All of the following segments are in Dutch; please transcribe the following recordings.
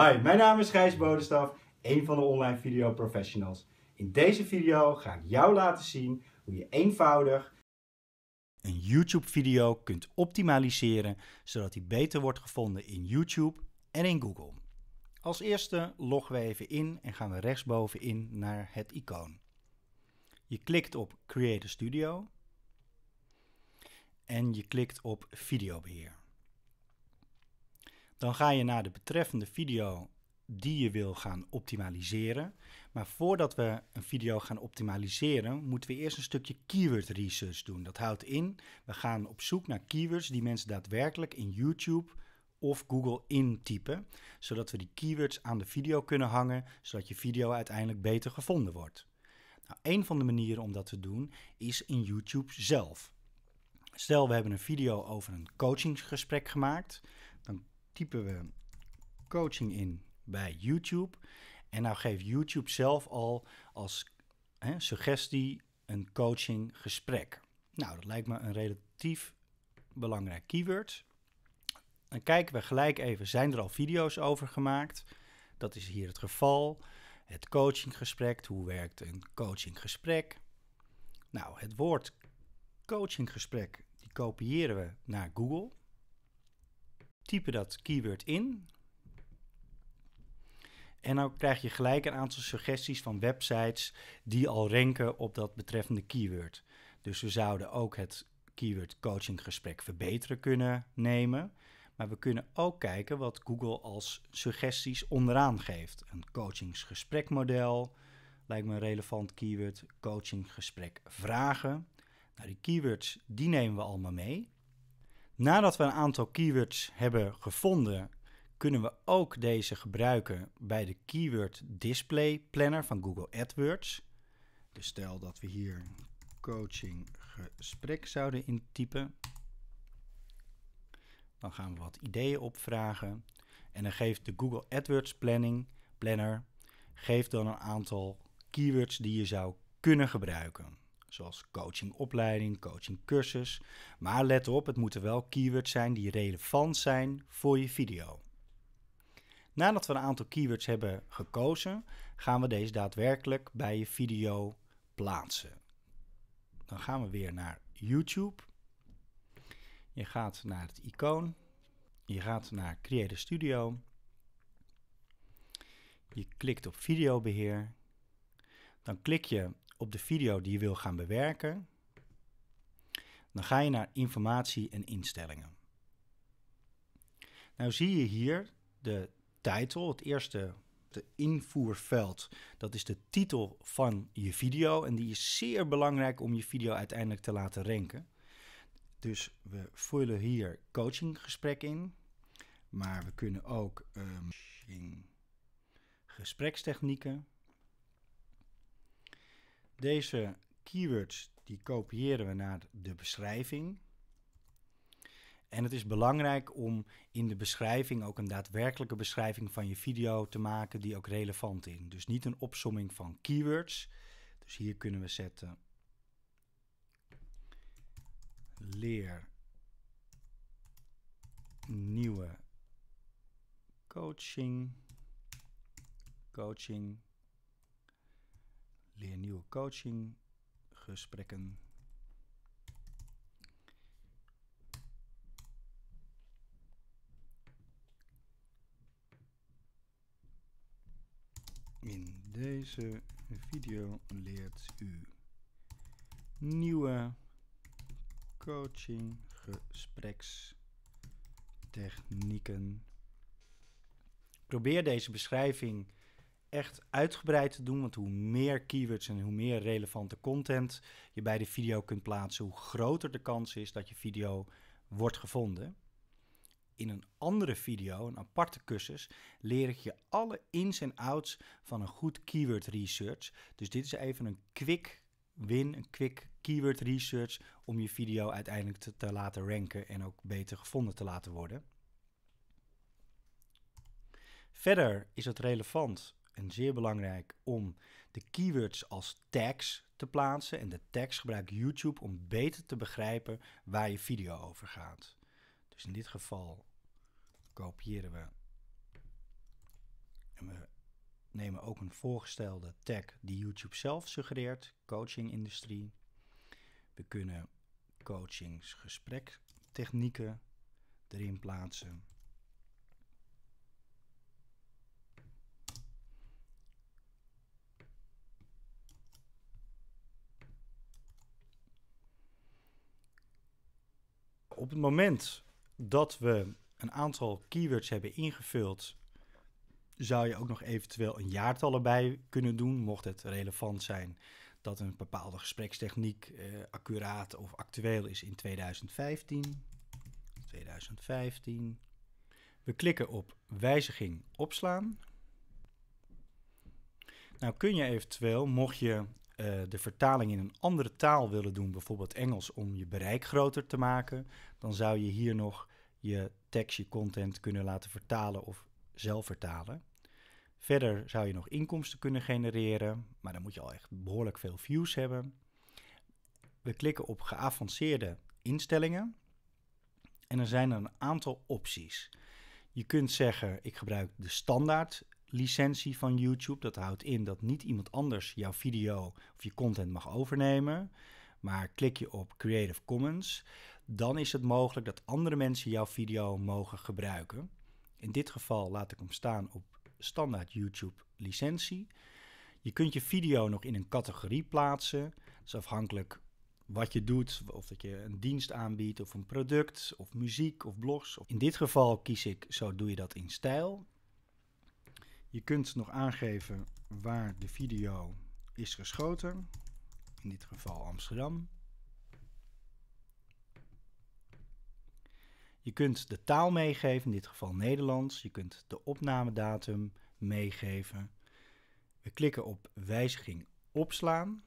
Hi, mijn naam is Gijs Bodenstaf, een van de online video professionals. In deze video ga ik jou laten zien hoe je eenvoudig een YouTube video kunt optimaliseren zodat die beter wordt gevonden in YouTube en in Google. Als eerste loggen we even in en gaan we rechtsbovenin naar het icoon. Je klikt op a Studio en je klikt op videobeheer. Dan ga je naar de betreffende video die je wil gaan optimaliseren. Maar voordat we een video gaan optimaliseren, moeten we eerst een stukje keyword research doen. Dat houdt in, we gaan op zoek naar keywords die mensen daadwerkelijk in YouTube of Google intypen, zodat we die keywords aan de video kunnen hangen, zodat je video uiteindelijk beter gevonden wordt. Nou, een van de manieren om dat te doen is in YouTube zelf. Stel, we hebben een video over een coachingsgesprek gemaakt typen we coaching in bij YouTube. En nou geeft YouTube zelf al als hè, suggestie een coaching gesprek. Nou, dat lijkt me een relatief belangrijk keyword. Dan kijken we gelijk even, zijn er al video's over gemaakt? Dat is hier het geval. Het coachinggesprek, hoe werkt een coachinggesprek? Nou, het woord coachinggesprek, die kopiëren we naar Google typen dat keyword in. En dan nou krijg je gelijk een aantal suggesties van websites die al ranken op dat betreffende keyword. Dus we zouden ook het keyword coachinggesprek verbeteren kunnen nemen. Maar we kunnen ook kijken wat Google als suggesties onderaan geeft. Een coachingsgesprekmodel lijkt me een relevant keyword. Coachinggesprek vragen. Nou, die keywords die nemen we allemaal mee. Nadat we een aantal keywords hebben gevonden, kunnen we ook deze gebruiken bij de Keyword Display Planner van Google AdWords. Dus stel dat we hier coaching gesprek zouden intypen. Dan gaan we wat ideeën opvragen. En dan geeft de Google AdWords planning, Planner geeft dan een aantal keywords die je zou kunnen gebruiken. Zoals coachingopleiding, coachingcursus. Maar let op, het moeten wel keywords zijn die relevant zijn voor je video. Nadat we een aantal keywords hebben gekozen, gaan we deze daadwerkelijk bij je video plaatsen. Dan gaan we weer naar YouTube. Je gaat naar het icoon. Je gaat naar Creator Studio. Je klikt op videobeheer. Dan klik je op de video die je wil gaan bewerken, dan ga je naar informatie en instellingen. Nou zie je hier de titel, het eerste de invoerveld. Dat is de titel van je video en die is zeer belangrijk om je video uiteindelijk te laten renken. Dus we vullen hier coachinggesprek in, maar we kunnen ook um, ehm, gesprekstechnieken deze keywords die kopiëren we naar de beschrijving. En het is belangrijk om in de beschrijving ook een daadwerkelijke beschrijving van je video te maken die ook relevant is. Dus niet een opsomming van keywords. Dus hier kunnen we zetten leer nieuwe coaching coaching Leer nieuwe coaching gesprekken. In deze video leert u nieuwe coaching gesprekstechnieken. Probeer deze beschrijving echt uitgebreid te doen. Want hoe meer keywords en hoe meer relevante content je bij de video kunt plaatsen, hoe groter de kans is dat je video wordt gevonden. In een andere video, een aparte cursus, leer ik je alle ins en outs van een goed keyword research. Dus dit is even een quick win, een quick keyword research om je video uiteindelijk te, te laten ranken en ook beter gevonden te laten worden. Verder is het relevant en zeer belangrijk om de keywords als tags te plaatsen. En de tags gebruikt YouTube om beter te begrijpen waar je video over gaat. Dus in dit geval kopiëren we en we nemen ook een voorgestelde tag die YouTube zelf suggereert, coaching industrie. We kunnen coachingsgesprektechnieken erin plaatsen. op het moment dat we een aantal keywords hebben ingevuld, zou je ook nog eventueel een jaartal erbij kunnen doen, mocht het relevant zijn dat een bepaalde gesprekstechniek uh, accuraat of actueel is in 2015. 2015. We klikken op wijziging opslaan. Nou kun je eventueel, mocht je eh, de vertaling in een andere taal willen doen, bijvoorbeeld Engels, om je bereik groter te maken, dan zou je hier nog je tekst, je content kunnen laten vertalen of zelf vertalen. Verder zou je nog inkomsten kunnen genereren, maar dan moet je al echt behoorlijk veel views hebben. We klikken op geavanceerde instellingen en er zijn er een aantal opties. Je kunt zeggen, ik gebruik de standaard licentie van YouTube. Dat houdt in dat niet iemand anders jouw video of je content mag overnemen. Maar klik je op Creative Commons, dan is het mogelijk dat andere mensen jouw video mogen gebruiken. In dit geval laat ik hem staan op standaard YouTube licentie. Je kunt je video nog in een categorie plaatsen. Dus afhankelijk wat je doet, of dat je een dienst aanbiedt, of een product, of muziek, of blogs. In dit geval kies ik Zo doe je dat in stijl. Je kunt nog aangeven waar de video is geschoten. In dit geval Amsterdam. Je kunt de taal meegeven, in dit geval Nederlands. Je kunt de opnamedatum meegeven. We klikken op wijziging opslaan.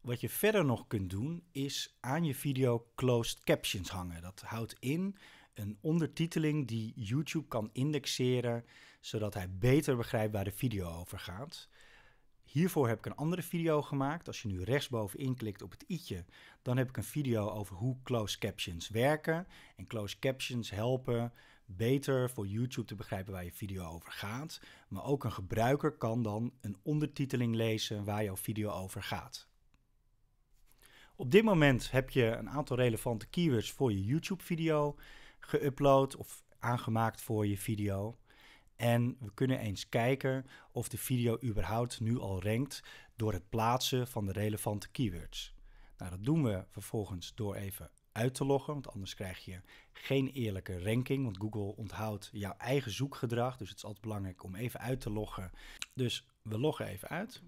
Wat je verder nog kunt doen is aan je video closed captions hangen. Dat houdt in een ondertiteling die YouTube kan indexeren, zodat hij beter begrijpt waar de video over gaat. Hiervoor heb ik een andere video gemaakt. Als je nu rechtsbovenin klikt op het i'tje, dan heb ik een video over hoe closed captions werken. En closed captions helpen beter voor YouTube te begrijpen waar je video over gaat. Maar ook een gebruiker kan dan een ondertiteling lezen waar jouw video over gaat. Op dit moment heb je een aantal relevante keywords voor je YouTube-video geüpload of aangemaakt voor je video. En we kunnen eens kijken of de video überhaupt nu al rankt door het plaatsen van de relevante keywords. Nou, dat doen we vervolgens door even uit te loggen, want anders krijg je geen eerlijke ranking, want Google onthoudt jouw eigen zoekgedrag, dus het is altijd belangrijk om even uit te loggen. Dus we loggen even uit.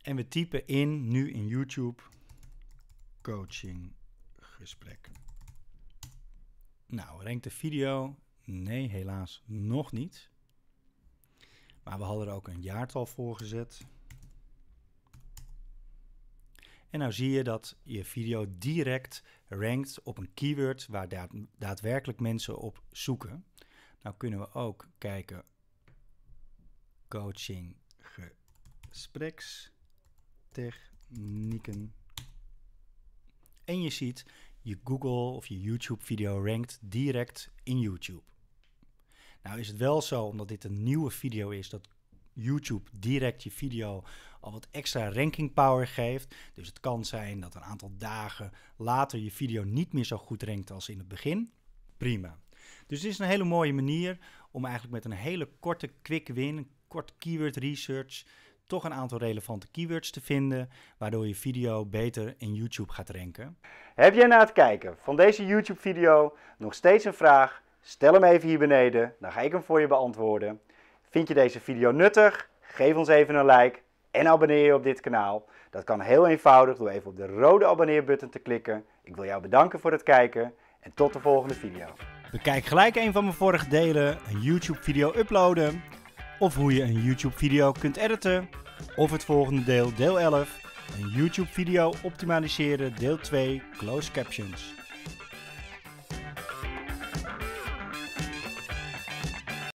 En we typen in nu in YouTube coaching gesprek. Nou, rankt de video? Nee, helaas nog niet. Maar we hadden er ook een jaartal voor gezet. En nou zie je dat je video direct rankt op een keyword waar daadwerkelijk mensen op zoeken. Nou kunnen we ook kijken coaching gesprekstechnieken. En je ziet je Google of je YouTube video rankt direct in YouTube. Nou is het wel zo, omdat dit een nieuwe video is, dat YouTube direct je video al wat extra ranking power geeft. Dus het kan zijn dat een aantal dagen later je video niet meer zo goed rankt als in het begin. Prima. Dus dit is een hele mooie manier om eigenlijk met een hele korte quick win, een kort keyword research, toch een aantal relevante keywords te vinden, waardoor je video beter in YouTube gaat ranken. Heb jij na het kijken van deze YouTube video nog steeds een vraag? Stel hem even hier beneden, dan ga ik hem voor je beantwoorden. Vind je deze video nuttig? Geef ons even een like en abonneer je op dit kanaal. Dat kan heel eenvoudig door even op de rode abonneerbutton te klikken. Ik wil jou bedanken voor het kijken en tot de volgende video. Bekijk gelijk een van mijn vorige delen, een YouTube video uploaden of hoe je een YouTube video kunt editen, of het volgende deel, deel 11, een YouTube video optimaliseren, deel 2, closed captions.